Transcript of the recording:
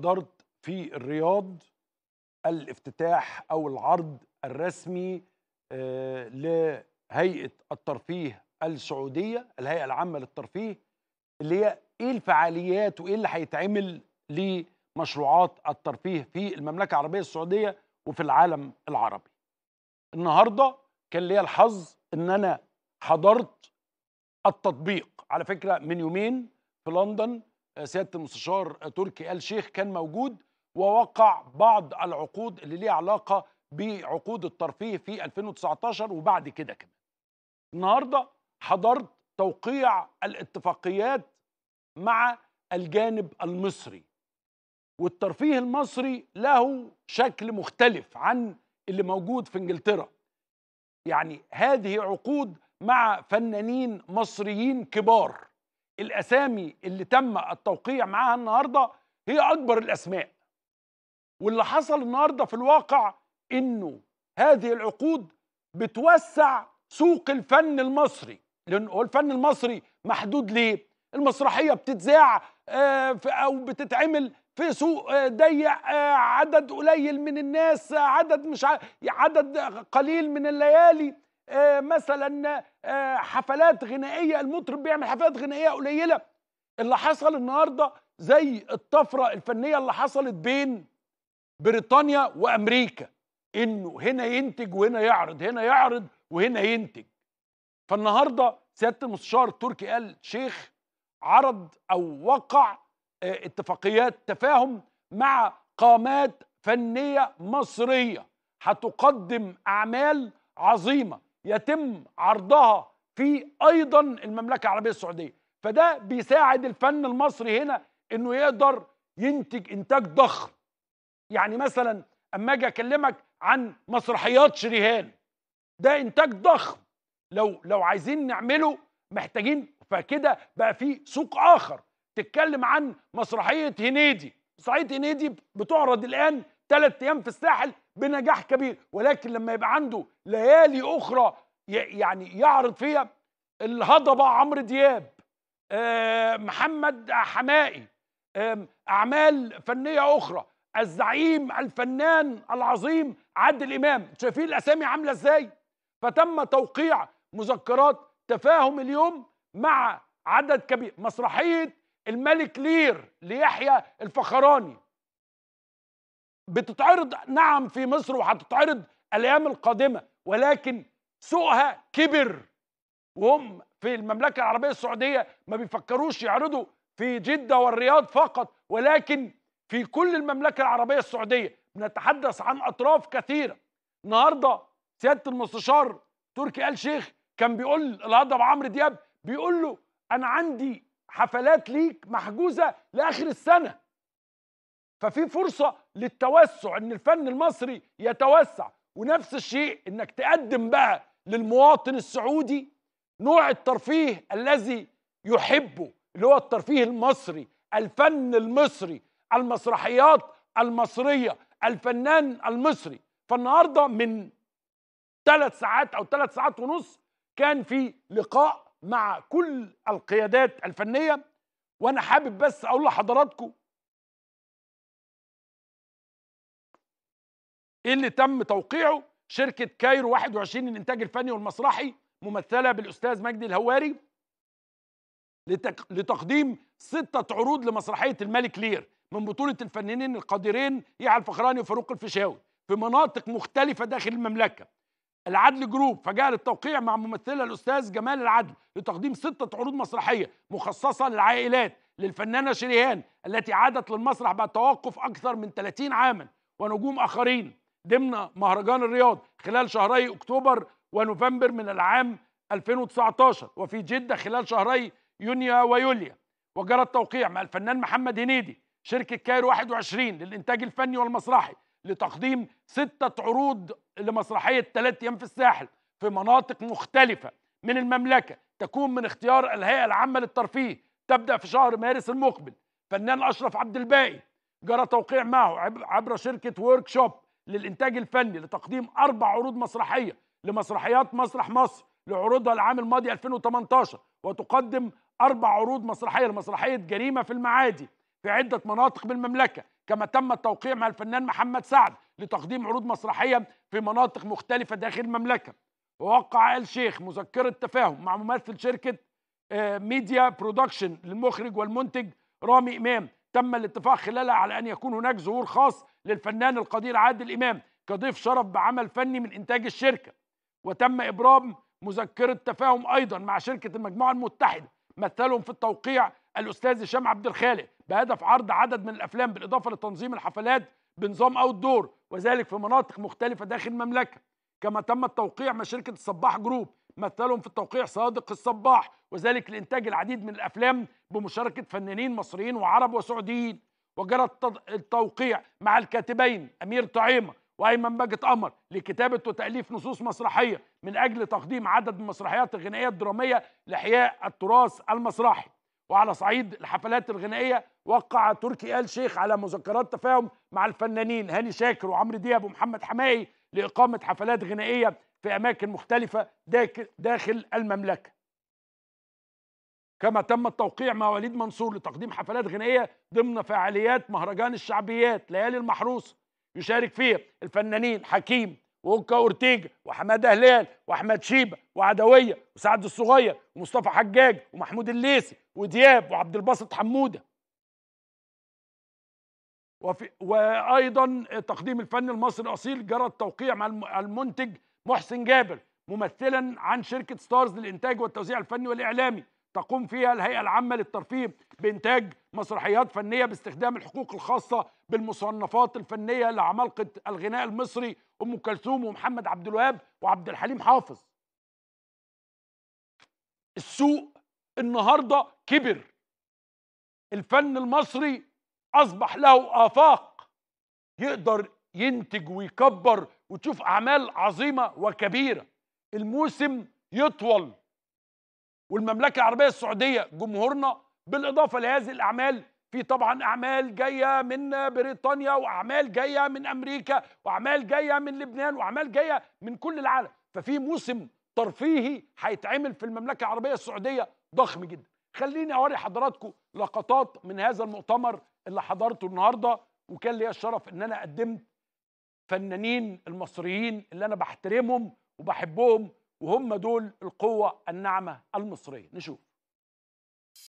حضرت في الرياض الافتتاح او العرض الرسمي آه، لهيئه الترفيه السعوديه الهيئه العامه للترفيه اللي هي ايه الفعاليات وايه اللي هيتعمل لمشروعات الترفيه في المملكه العربيه السعوديه وفي العالم العربي النهارده كان ليا الحظ ان انا حضرت التطبيق على فكره من يومين في لندن سياده المستشار تركي آل شيخ كان موجود ووقع بعض العقود اللي ليها علاقه بعقود الترفيه في 2019 وبعد كده كمان. النهارده حضرت توقيع الاتفاقيات مع الجانب المصري. والترفيه المصري له شكل مختلف عن اللي موجود في انجلترا. يعني هذه عقود مع فنانين مصريين كبار الاسامي اللي تم التوقيع معاها النهارده هي اكبر الاسماء واللي حصل النهارده في الواقع انه هذه العقود بتوسع سوق الفن المصري لان هو الفن المصري محدود ليه المسرحيه بتتذاع آه، او بتتعمل في سوق آه، ضيق آه، عدد قليل من الناس عدد مش عدد قليل من الليالي آه، مثلا آه، حفلات غنائيه المطرب بيعمل حفلات غنائيه قليله اللي حصل النهارده زي الطفره الفنيه اللي حصلت بين بريطانيا وامريكا انه هنا ينتج وهنا يعرض هنا يعرض وهنا ينتج فالنهارده سياده المستشار التركي ال شيخ عرض او وقع آه، اتفاقيات تفاهم مع قامات فنيه مصريه هتقدم اعمال عظيمه يتم عرضها في ايضا المملكه العربيه السعوديه فده بيساعد الفن المصري هنا انه يقدر ينتج انتاج ضخم يعني مثلا اما اجي اكلمك عن مسرحيات شريهان ده انتاج ضخم لو لو عايزين نعمله محتاجين فكده بقى في سوق اخر تتكلم عن مسرحيه هنيدي مسرحيه هنيدي بتعرض الان ثلاث ايام في الساحل بنجاح كبير ولكن لما يبقى عنده ليالي اخرى يعني يعرض فيها الهضبه عمرو دياب آه، محمد حمائي آه، اعمال فنيه اخرى الزعيم الفنان العظيم عادل امام شايفين الاسامي عامله ازاي فتم توقيع مذكرات تفاهم اليوم مع عدد كبير مسرحيه الملك لير ليحيى الفخراني بتتعرض نعم في مصر وهتتعرض الايام القادمه ولكن سوقها كبر وهم في المملكه العربيه السعوديه ما بيفكروش يعرضوا في جده والرياض فقط ولكن في كل المملكه العربيه السعوديه بنتحدث عن اطراف كثيره النهارده سياده المستشار تركي آل شيخ كان بيقول الهضبة عمرو دياب بيقول له انا عندي حفلات ليك محجوزه لاخر السنه ففي فرصه للتوسع ان الفن المصري يتوسع ونفس الشيء انك تقدم بقى للمواطن السعودي نوع الترفيه الذي يحبه اللي هو الترفيه المصري الفن المصري المسرحيات المصريه الفنان المصري فالنهارده من ثلاث ساعات او ثلاث ساعات ونص كان في لقاء مع كل القيادات الفنيه وانا حابب بس اقول لحضراتكم إيه اللي تم توقيعه شركة كايرو 21 للإنتاج الفني والمسرحي ممثلة بالأستاذ مجدي الهواري لتك... لتقديم ستة عروض لمسرحية الملك لير من بطولة الفنانين القديرين يحيى الفخراني وفاروق الفيشاوي في مناطق مختلفة داخل المملكة العدل جروب فجاء للتوقيع مع ممثلة الأستاذ جمال العدل لتقديم ستة عروض مسرحية مخصصة للعائلات للفنانة شريهان التي عادت للمسرح بعد توقف أكثر من 30 عاما ونجوم آخرين ضمن مهرجان الرياض خلال شهري أكتوبر ونوفمبر من العام 2019 وفي جدة خلال شهري يونيو ويوليو وجرى التوقيع مع الفنان محمد هنيدي شركة كاير 21 للإنتاج الفني والمسرحي لتقديم ستة عروض لمسرحية ثلاث أيام في الساحل في مناطق مختلفة من المملكة تكون من اختيار الهيئة العامة للترفيه تبدأ في شهر مارس المقبل فنان أشرف عبد الباقي جرى توقيع معه عبر شركة ورك شوب للإنتاج الفني لتقديم أربع عروض مسرحية لمسرحيات مسرح مصر لعروضها العام الماضي 2018 وتقدم أربع عروض مسرحية لمسرحية جريمة في المعادي في عدة مناطق بالمملكة كما تم التوقيع مع الفنان محمد سعد لتقديم عروض مسرحية في مناطق مختلفة داخل المملكة ووقع آل شيخ مذكرة تفاهم مع ممثل شركة آه، ميديا برودكشن للمخرج والمنتج رامي إمام تم الاتفاق خلالها على أن يكون هناك ظهور خاص للفنان القدير عادل إمام كضيف شرف بعمل فني من إنتاج الشركة وتم إبرام مذكرة تفاهم أيضا مع شركة المجموعة المتحدة مثلهم في التوقيع الأستاذ هشام عبد الخالق بهدف عرض عدد من الأفلام بالإضافة لتنظيم الحفلات بنظام أوت دور وذلك في مناطق مختلفة داخل المملكة كما تم التوقيع مع شركة الصباح جروب مثلهم في التوقيع صادق الصباح وذلك لإنتاج العديد من الأفلام بمشاركة فنانين مصريين وعرب وسعوديين وجرى التوقيع مع الكاتبين أمير طعيمة وأيمن ماجد قمر لكتابة وتأليف نصوص مسرحية من أجل تقديم عدد من المسرحيات الغنائية الدرامية لإحياء التراث المسرحي وعلى صعيد الحفلات الغنائية وقع تركي آل شيخ على مذكرات تفاهم مع الفنانين هاني شاكر وعمرو دياب ومحمد حماقي لإقامة حفلات غنائية في أماكن مختلفة داخل المملكة كما تم التوقيع مع وليد منصور لتقديم حفلات غنائية ضمن فعاليات مهرجان الشعبيات ليالي المحروسة يشارك فيه الفنانين حكيم وأوكا أورتيجا وحماد هلال وأحمد شيبة وعدوية وسعد الصغير ومصطفى حجاج ومحمود الليثي ودياب وعبد الباسط حمودة وفي وأيضا تقديم الفن المصري الأصيل جرى التوقيع مع المنتج محسن جابر ممثلا عن شركة ستارز للإنتاج والتوزيع الفني والإعلامي تقوم فيها الهيئة العامة للترفيه بإنتاج مسرحيات فنية باستخدام الحقوق الخاصة بالمصنفات الفنية لعمالقة الغناء المصري أم كلثوم ومحمد عبد الوهاب وعبد الحليم حافظ السوق النهاردة كبر الفن المصري أصبح له آفاق يقدر ينتج ويكبر وتشوف اعمال عظيمه وكبيره الموسم يطول والمملكه العربيه السعوديه جمهورنا بالاضافه لهذه الاعمال في طبعا اعمال جايه من بريطانيا واعمال جايه من امريكا واعمال جايه من لبنان واعمال جايه من كل العالم ففي موسم ترفيهي هيتعمل في المملكه العربيه السعوديه ضخم جدا خليني اوري حضراتكم لقطات من هذا المؤتمر اللي حضرته النهارده وكان لي الشرف ان انا قدمت الفنانين المصريين اللي انا بحترمهم وبحبهم وهم دول القوه الناعمه المصريه نشوف